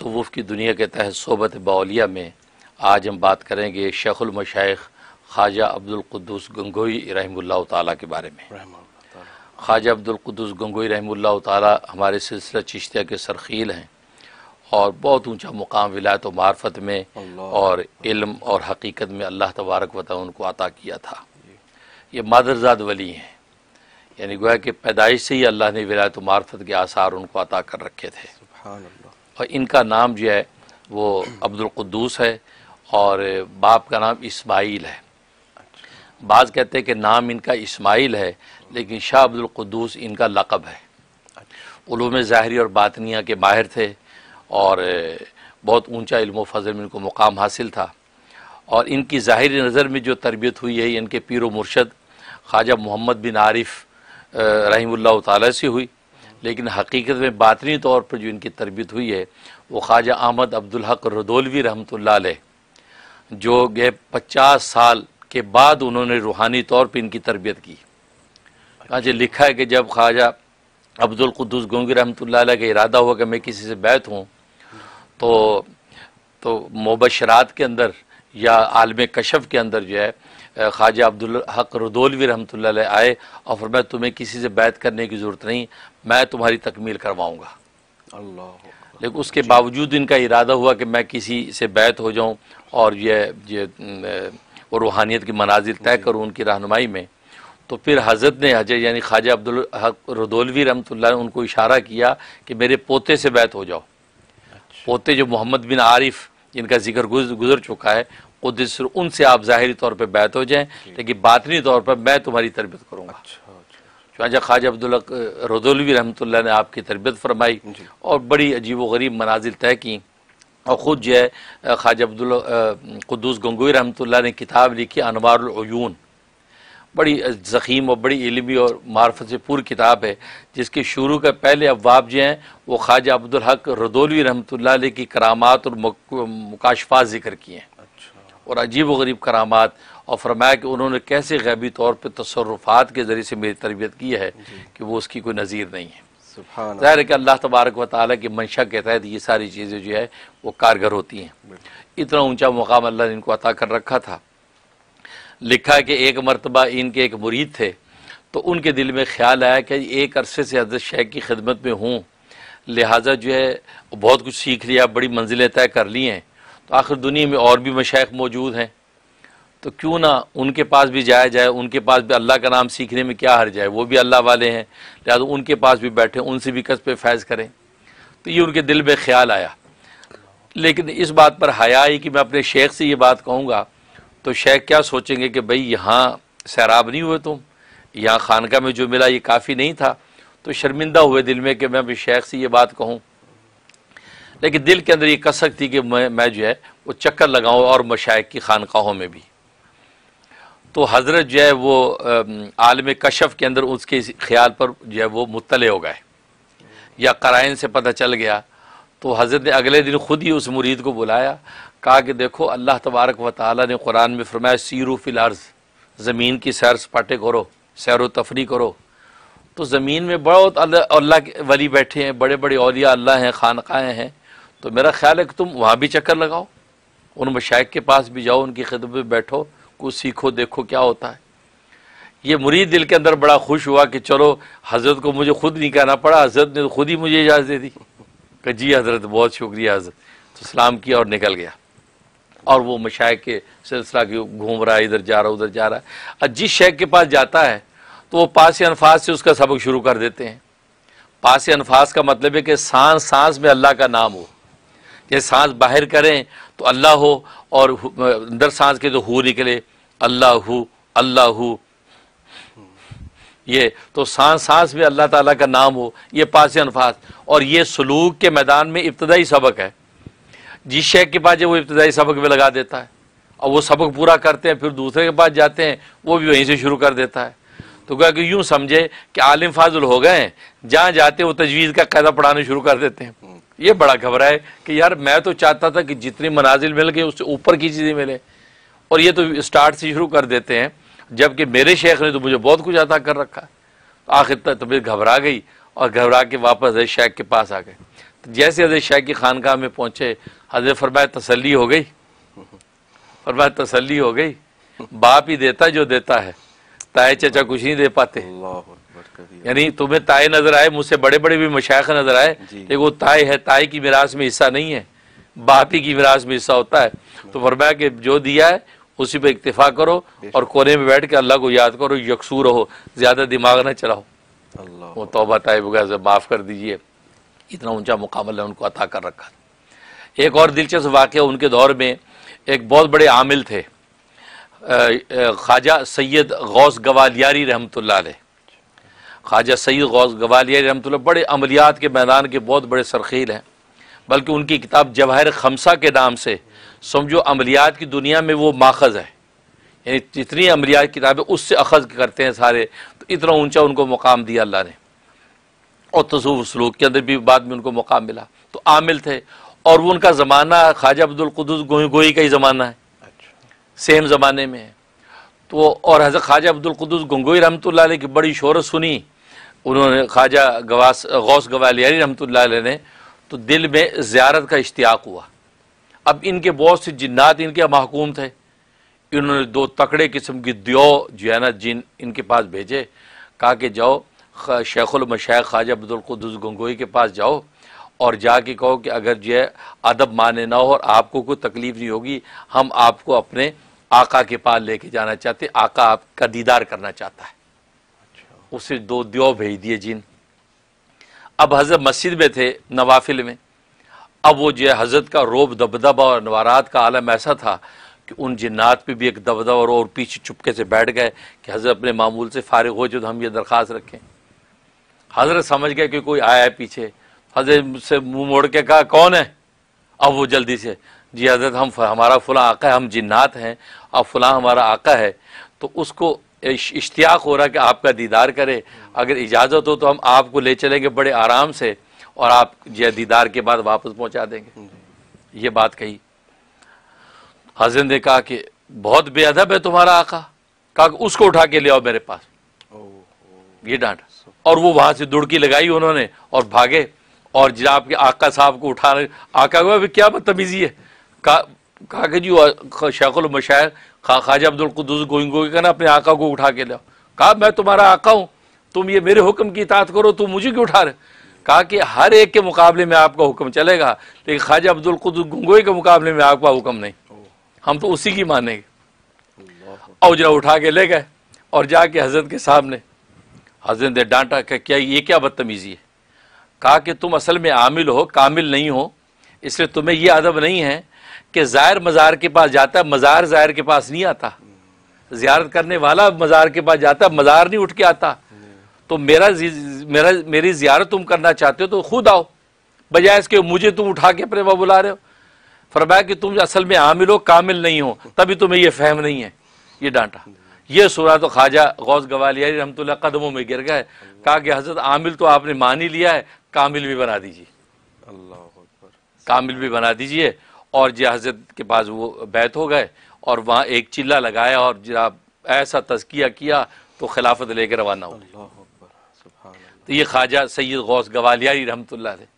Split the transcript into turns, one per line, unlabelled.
सवूफ़ की दुनिया के तहत सोबत बाउलिया में आज हम बात करेंगे शेखुलमशाइ ख्वाजा अब्दुल्कुद्दूस गंगोई रहमुल्ला ताली के बारे में ख्वाजा अब्दुल्कुद्दूस गंगोई रहमुल्ला ताली हमारे सिलसिला चिश्तिया के सरखील हैं और बहुत ऊँचा मुकाम विलायत और मार्फत में और इल्म और हकीकत में अल्लाह तबारक वत उनको अता किया था ये मादरजाद वली हैं यानी गोया कि पैदाइश से ही अल्लाह ने विलायत मार्फत के आसार उनको अता कर रखे थे और इनका नाम जो है वो अब्दुलकद्दूस है और बाप का नाम इस्माइल है बाज कहते हैं कि नाम इनका इस्माइल है लेकिन शाह अब्दुलकद्दूस इनका लकब है उलूम ज़ाहरी और बातनिया के माहिर थे और बहुत ऊंचा इल्म फजल में इनको मुकाम हासिल था और इनकी ज़ाहरी नज़र में जो तरबियत हुई है इनके पीर मुर्शद ख्वाजा मोहम्मद बिन आरिफ रही तला से हुई लेकिन हकीकत में बातनी तौर पर जो इनकी तरबियत हुई है वो ख्वाजा अहमद अब्दुल हक रदौलवी रहमत जो गए पचास साल के बाद उन्होंने रूहानी तौर पर इनकी तरबियत की आज लिखा है कि जब ख्वाजा अब्दुल कुद्दूस गोंगी रहमत अलैह का इरादा हुआ कि मैं किसी से बैत हूँ तो तो मुबशरात के अंदर या आलम कशफ के अंदर जो है ख्वाजा अब्दुल हक रदौलवी रहमत आए और मैं तुम्हें किसी से बैत करने की ज़रूरत नहीं मैं तुम्हारी तकमील करवाऊँगा अल्लाह लेकिन उसके बावजूद इनका इरादा हुआ कि मैं किसी से बैत हो जाऊँ और ये ये रूहानियत की मनाजिल तय करूँ उनकी रहनमाई में तो फिर हज़रत ने हजर यानी ख्वाजा अब्दुल हक रदौलवी रहमत ने उनको इशारा किया कि मेरे पोते से बैत हो जाओ अच्छा। पोते जो मोहम्मद बिन आरिफ़ जिनका जिक्र गुजर चुका है कुदस उनसे आप ज़ाहरी तौर पर बैत हो जाए लेकिन बातनी तौर पर मैं तुम्हारी तरबियत करूँगा अच्छा, अच्छा। चुनाचा ख्वाजा अब्दुल रदौलवी रहमत ने आपकी तरबियत फरमाई और बड़ी अजीब व गरीब मनाजिल तय की और ख़ुद जो है ख्वाजा अब्दुल कुदूस गंगोई रहमत ने किताब लिखी अनवारून बड़ी ज़ख़ीम और बड़ी इलमी और मार्फत से पूरी किताब है जिसके शुरू का पहले अवाब जो हैं वो ख्वाजा हक रदौलवी रहमत की करामात और मुकाशफा ज़िक्र किए हैं अच्छा। और अजीब व गरीब करामात और फरमाया कि उन्होंने कैसे गैबी तौर पर तसरफात के ज़रिए से मेरी तरबियत की है कि वो उसकी कोई नज़ीर नहीं है ज़ाहिर है कि अल्लाह तबारक व ताली की मंशा के तहत ये सारी चीज़ें जो है वो कारगर होती हैं इतना ऊँचा मुकाम अल्लाह ने इनको अता कर रखा था लिखा कि एक मरतबा इनके एक मुरीद थे तो उनके दिल में ख्याल आया कि एक अरसे से हजरत शेख की खिदमत में हूँ लिहाजा जो है बहुत कुछ सीख लिया बड़ी मंजिलें तय कर ली हैं तो आखिर दुनिया में और भी मशाइ मौजूद हैं तो क्यों ना उनके पास भी जाया जाए उनके पास भी अल्लाह का नाम सीखने में क्या हर जाए वो भी अल्लाह वाले हैं लिहाजा उनके पास भी बैठे उनसे भी पे फैज़ करें तो ये उनके दिल में ख्याल आया लेकिन इस बात पर हया आई कि मैं अपने शेख से ये बात कहूँगा तो शेख क्या सोचेंगे कि भाई यहाँ सैराब नहीं हुए तुम यहाँ खानका में जो मिला ये काफ़ी नहीं था तो शर्मिंदा हुए दिल में कि मैं अभी शेख से ये बात कहूँ लेकिन दिल के अंदर ये कसक थी कि मैं मैं जो है वो चक्कर लगाऊँ और मशाइ की खानकाहों में भी तो हज़रत जो है वो आलम कशफ के अंदर उसके ख्याल पर जो है वो मुतले हो गए या कराइन से पता चल गया तो हज़रत ने अगले दिन ख़ुद ही उस मुरीद को बुलाया कहा कि देखो अल्लाह तबारक व ताली ने कुरान में फरमाया सीरू फिलार्ज ज़मीन की सैर सपाटे करो सैर व तफरी करो तो ज़मीन में बहुत अल्लाह के वली बैठे हैं बड़े बड़े अलिया अल्लाह हैं खानकाएँ हैं तो मेरा ख्याल है कि तुम वहाँ भी चक्कर लगाओ उन मशाइ के पास भी जाओ उनकी खिदमत में बैठो कुछ सीखो देखो क्या होता है ये मुरीद दिल के अंदर बड़ा खुश हुआ कि चलो हज़रत को मुझे खुद नहीं कहना पड़ा हज़रत ने तो खुद ही मुझे इजाज़त दे दी कि जी हज़रत बहुत शुक्रिया हज़रत तो सलाम किया और निकल गया और वो मशाइ के सिलसिला की घूम रहा है इधर जा रहा है उधर जा रहा है और जिस शेख के पास जाता है तो वो पास अनफाज से उसका सबक शुरू कर देते हैं पास अनफाज का मतलब है कि सांस सांस में अल्लाह का नाम हो जैसे सांस बाहर करें तो अल्लाह हो और अंदर सांस के तो हु निकले अल्लाह हु अल्लाह हु ये तो सांस सांस में अल्लाह ताला का नाम हो ये पास अनफाज और ये सलूक के मैदान में इब्तदाई सबक है जिस शेख के पास वो इब्तदाई सबक भी लगा देता है और वो सबक पूरा करते हैं फिर दूसरे के पास जाते हैं वो भी वहीं से शुरू कर देता है तो क्या कि यूँ समझे कि आलिम फाजुल हो गए जहाँ जाते वो तजवीज़ का कैदा पढ़ाना शुरू कर देते हैं ये बड़ा घबरा है कि यार मैं तो चाहता था कि जितनी मनाजिल मिल गई उससे ऊपर की चीज़ें मिले और ये तो स्टार्ट से शुरू कर देते हैं जबकि मेरे शेख ने तो मुझे बहुत कुछ अदा कर रखा तो आखिर तबीयत घबरा गई और घबरा के वापस अजय शेख के पास आ गए तो जैसे अजय शेख की खानका में पहुँचे हजरत फरमाए तसली हो गई फरमाए तसली हो गई बाप ही देता जो देता है ताए चचा कुछ नहीं दे पाते यानी तुम्हें ताए नजर आए मुझसे बड़े बड़े भी मशाख नजर आए लेकिन वो ताए है ताए की विरास में हिस्सा नहीं है बाप ही की विरास में हिस्सा होता है तो फरमाया कि जो दिया है उसी पर इतफा करो और कोने में बैठ के अल्लाह को याद करो यकसू रहो ज़्यादा दिमाग ना चलाओ वो तोबा बगैर माफ़ कर दीजिए इतना ऊंचा मुकाम उनको अता कर रखा एक और दिलचस्प वाक्य उनके दौर में एक बहुत बड़े आमिल थे ख्वाजा सैयद गौस गवालियारी रहमत ख्वाजा सैद गौस गवालियारी रहमत बड़े अमलियात के मैदान के बहुत बड़े सरखील हैं बल्कि उनकी किताब जवाहर खमसा के नाम से समझो अमलियात की दुनिया में वो माखज़ है यानी जितनी अमलियात किताबें उससे अखज़ करते हैं सारे तो इतना ऊंचा उनको मुकाम दिया अल्लाह ने और तसूफ सलूक के अंदर भी बाद में उनको मुकाम मिला तो आमिल थे और वो उनका ज़माना ख्वाजा अब्दुल्कुदस गोई गोई का ही ज़माना है अच्छा। सेम ज़माने में है तो और हज़रत ख्वाजा अब्दुल्कुदस गंगोई रहमत की बड़ी शहरत सुनी उन्होंने ख्वाजा गवास गौस गवाली रमत ने तो दिल में ज़्यारत का इश्तियाक हुआ अब इनके बहुत से जिन्नात इनके महकूम थे इन्होंने दो तकड़े किस्म की दियो जो है ना जिन इनके पास भेजे कहा कि जाओ शेखुल मशाइ ख्वाजा अब्दुल्कुदस गंगोई के पास जाओ और जाके कहो कि अगर जो है अदब माने ना हो और आपको कोई तकलीफ़ नहीं होगी हम आपको अपने आका के पास लेके जाना चाहते आका आपका दीदार करना चाहता है अच्छा। उसे दो दियो भेज दिए जिन अब हज़रत मस्जिद में थे नवाफिल में अब वो जो है हज़रत का रोब दबदबा और नवारात का आलम ऐसा था कि उन जिन्नात पे भी एक दबदबा और, और पीछे चुपके से बैठ गए कि हज़रत अपने मामूल से फारग हो जो तो हम ये दरख्वास्त रखें हज़रत समझ गए कि कोई आया है पीछे हजरत से मुंह मोड़ के कहा कौन है अब वो जल्दी से जी हजरत हम हमारा फलां आका है हम जिन्नात हैं अब फलां हमारा आका है तो उसको इश्तियाक हो रहा कि आपका दीदार करे अगर इजाज़त हो तो हम आपको ले चलेंगे बड़े आराम से और आप जी दीदार के बाद वापस पहुंचा देंगे ये बात कही हजरत ने कहा कि बहुत बेअदब है तुम्हारा आका कहा उसको उठा के ले आओ मेरे पास ये डांट और वो वहां से दुड़की लगाई उन्होंने और भागे और जनाब के आका साहब को उठा रहे आका को क्या बदतमीज़ी है का कहा कि जी शेखुल मशायर खा ख्वाजा अब्दुल कुदस गोइंगो का ना अपने आका को उठा के लाओ कहा मैं तुम्हारा आका हूँ तुम ये मेरे हुक्म की इतात करो तुम मुझे क्यों उठा रहे कहा कि हर एक के मुकाबले में आपका हुक्म चलेगा लेकिन ख्वाजा अब्दुल कुदस गंगोई के मुकाबले में आपका हुक्म नहीं हम तो उसी की मानेंगे और जरा उठा के ले गए और जाके हजरत के सामने हजरत ने डांटा क्या ये क्या बदतमीज़ी है कहा कि तुम असल में आमिल हो कामिल नहीं हो इसलिए तुम्हें यह अदब नहीं है कि जायर मज़ार के पास जाता है मज़ार जायर के पास नहीं आता जियारत करने वाला मज़ार के पास जाता है मज़ार नहीं उठ के आता तो मेरा मेरा मेरी ज़्यारत तुम करना चाहते हो तो खुद आओ बजाय इसके मुझे तुम उठा के अपने वह बुला रहे हो फरमाया कि तुम असल में आमिल हो कामिल नहीं हो तभी तुम्हें यह फहम नहीं है ये डांटा ये सूरा तो ख्वाजा गौस गवालियारी रमतुल्ला कदमों में गिर गए कहा कि हजरत आमिल तो आपने मान ही लिया है कामिल भी बना दीजिए अल्लाह कामिल भी बना दीजिए और जी हजरत के पास वो बैत हो गए और वहाँ एक चिल्ला लगाया और जरा ऐसा तस्किया किया तो खिलाफत लेकर रवाना हो तो ये ख्वाजा सैयद गौस गवालियारी थे